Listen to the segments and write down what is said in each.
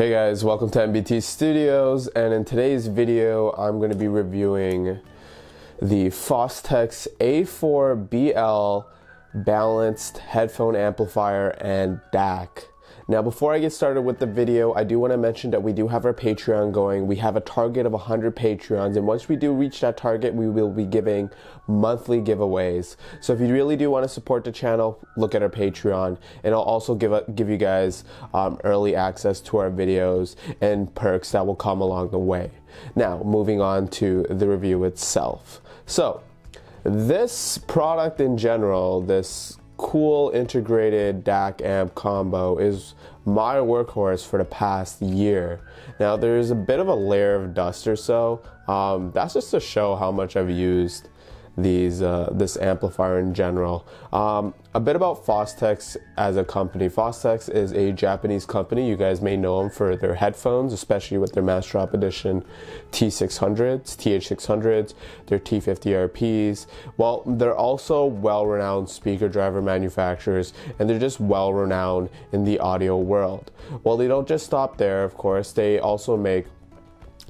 Hey guys, welcome to MBT Studios, and in today's video, I'm going to be reviewing the Fostex A4BL balanced headphone amplifier and DAC. Now, before I get started with the video, I do want to mention that we do have our Patreon going. We have a target of 100 Patreons, and once we do reach that target, we will be giving monthly giveaways. So if you really do want to support the channel, look at our Patreon, and I'll also give give you guys um, early access to our videos and perks that will come along the way. Now, moving on to the review itself. So, this product in general, this cool integrated DAC amp combo is my workhorse for the past year. Now there's a bit of a layer of dust or so. Um, that's just to show how much I've used these uh, this amplifier in general. Um, a bit about Fostex as a company. Fostex is a Japanese company. You guys may know them for their headphones, especially with their Mass Drop Edition T600s, TH600s, their T50RPs. Well, they're also well-renowned speaker driver manufacturers, and they're just well-renowned in the audio world. Well, they don't just stop there, of course. They also make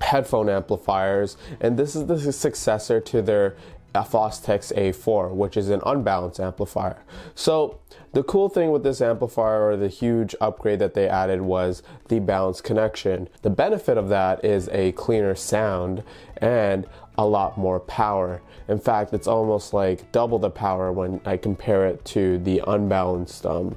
headphone amplifiers and this is the successor to their a Fostex A4, which is an unbalanced amplifier. So the cool thing with this amplifier or the huge upgrade that they added was the balanced connection. The benefit of that is a cleaner sound and a lot more power. In fact, it's almost like double the power when I compare it to the unbalanced um,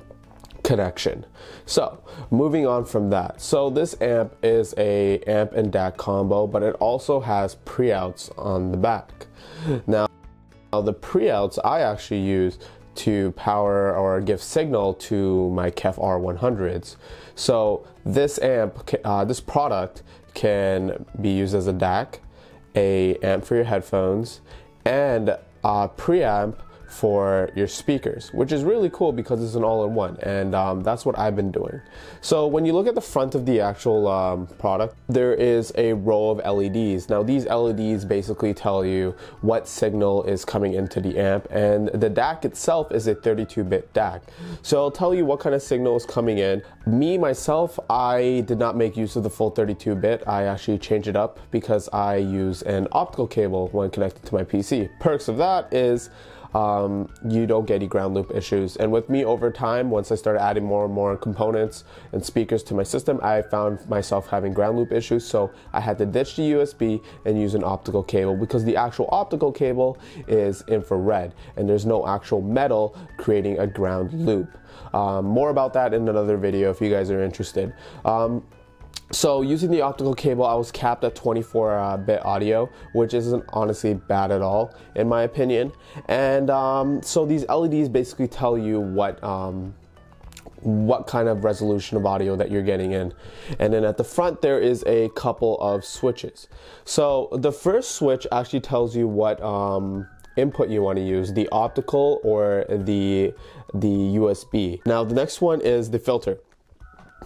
connection. So moving on from that. So this amp is a amp and DAC combo, but it also has pre-outs on the back. Now, now the pre-outs I actually use to power or give signal to my KEF R100s. So this amp, uh, this product can be used as a DAC, a amp for your headphones, and a preamp for your speakers, which is really cool because it's an all-in-one, and um, that's what I've been doing. So when you look at the front of the actual um, product, there is a row of LEDs. Now these LEDs basically tell you what signal is coming into the amp, and the DAC itself is a 32-bit DAC. So it'll tell you what kind of signal is coming in. Me, myself, I did not make use of the full 32-bit. I actually changed it up because I use an optical cable when connected to my PC. Perks of that is um, you don't get any ground loop issues. And with me over time, once I started adding more and more components and speakers to my system, I found myself having ground loop issues. So I had to ditch the USB and use an optical cable because the actual optical cable is infrared and there's no actual metal creating a ground loop. Um, more about that in another video if you guys are interested. Um, so using the optical cable, I was capped at 24-bit uh, audio, which isn't honestly bad at all, in my opinion. And um, so these LEDs basically tell you what um, what kind of resolution of audio that you're getting in. And then at the front, there is a couple of switches. So the first switch actually tells you what um, input you want to use, the optical or the, the USB. Now the next one is the filter.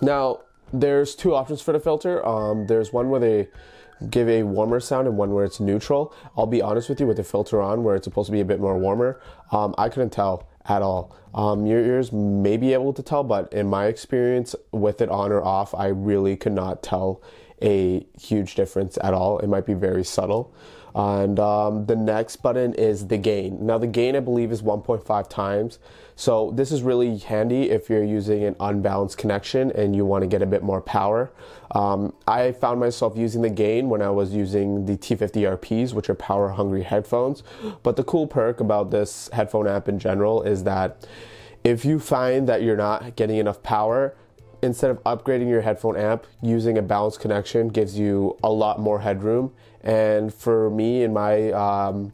Now, there's two options for the filter. Um, there's one where they give a warmer sound and one where it's neutral. I'll be honest with you with the filter on where it's supposed to be a bit more warmer. Um, I couldn't tell at all. Um, your ears may be able to tell, but in my experience with it on or off, I really could not tell a huge difference at all. It might be very subtle. And um, the next button is the gain. Now, the gain I believe is 1.5 times. So, this is really handy if you're using an unbalanced connection and you want to get a bit more power. Um, I found myself using the gain when I was using the T50RPs, which are power hungry headphones. But the cool perk about this headphone app in general is that if you find that you're not getting enough power, instead of upgrading your headphone amp, using a balanced connection gives you a lot more headroom. And for me, in my um,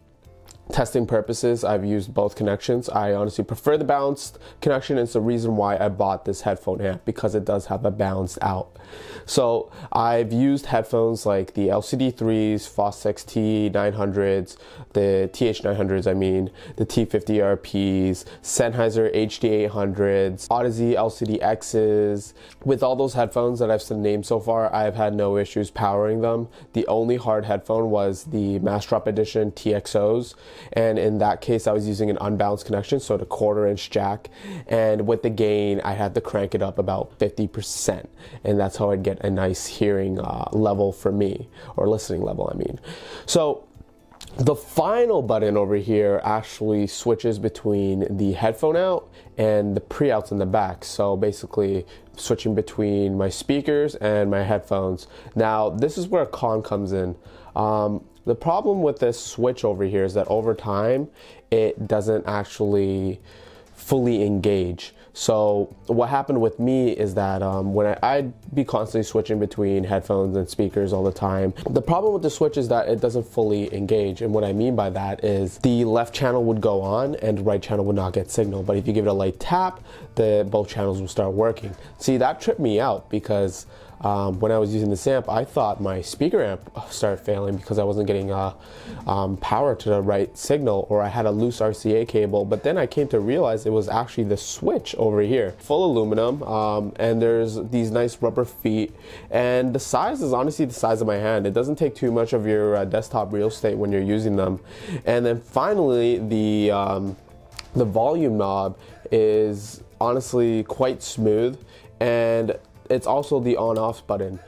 testing purposes, I've used both connections. I honestly prefer the balanced connection. It's the reason why I bought this headphone amp because it does have a balanced out. So I've used headphones like the LCD3s, Foss XT 900s, the TH900s, I mean, the T50RPs, Sennheiser HD800s, Odyssey LCD-Xs. With all those headphones that I've named so far, I've had no issues powering them. The only hard headphone was the Mass Drop Edition TXOs and in that case, I was using an unbalanced connection, so a quarter inch jack. And with the gain, I had to crank it up about 50%. And that's how I'd get a nice hearing uh, level for me, or listening level, I mean. So the final button over here actually switches between the headphone out and the pre outs in the back. So basically, switching between my speakers and my headphones. Now, this is where a con comes in. Um, the problem with this switch over here is that over time, it doesn't actually fully engage. So what happened with me is that um, when I, would be constantly switching between headphones and speakers all the time. The problem with the switch is that it doesn't fully engage. And what I mean by that is the left channel would go on and right channel would not get signal. But if you give it a light tap, the both channels will start working. See, that tripped me out because um, when I was using this amp, I thought my speaker amp started failing because I wasn't getting uh, um, power to the right signal or I had a loose RCA cable. But then I came to realize it was actually the switch over here, full aluminum, um, and there's these nice rubber feet. And the size is honestly the size of my hand. It doesn't take too much of your uh, desktop real estate when you're using them. And then finally, the um, the volume knob is honestly quite smooth and it's also the on off button.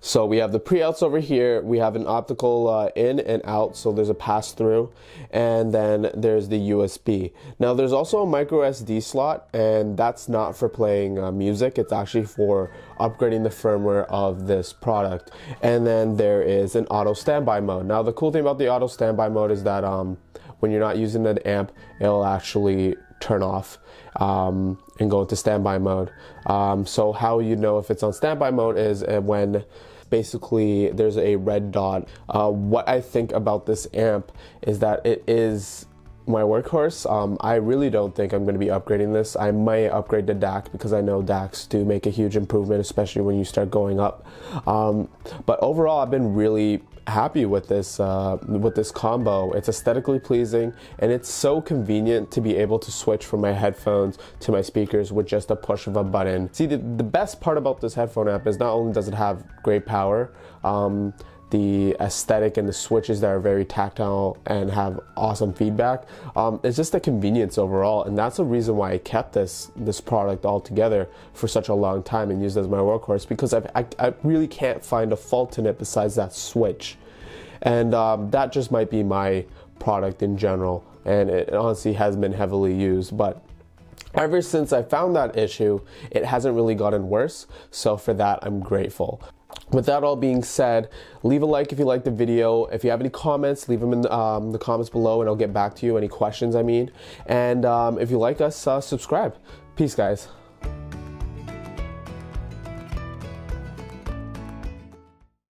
So we have the pre-outs over here, we have an optical uh, in and out, so there's a pass through, and then there's the USB. Now there's also a micro SD slot, and that's not for playing uh, music, it's actually for upgrading the firmware of this product. And then there is an auto standby mode. Now the cool thing about the auto standby mode is that um, when you're not using an amp, it'll actually turn off um, and go into standby mode. Um, so how you know if it's on standby mode is uh, when basically there's a red dot. Uh, what I think about this amp is that it is my workhorse, um, I really don't think I'm going to be upgrading this. I might upgrade the DAC because I know DACs do make a huge improvement, especially when you start going up. Um, but overall, I've been really happy with this uh, with this combo. It's aesthetically pleasing, and it's so convenient to be able to switch from my headphones to my speakers with just a push of a button. See, the, the best part about this headphone app is not only does it have great power, um, the aesthetic and the switches that are very tactile and have awesome feedback. Um, it's just the convenience overall, and that's the reason why I kept this this product all together for such a long time and used as my workhorse because I've, i I, really can't find a fault in it besides that switch, and um, that just might be my product in general. And it honestly has been heavily used, but Ever since I found that issue, it hasn't really gotten worse, so for that I'm grateful with that all being said, leave a like if you liked the video. If you have any comments, leave them in um, the comments below and I'll get back to you. Any questions, I mean. And um, if you like us, uh, subscribe. Peace, guys.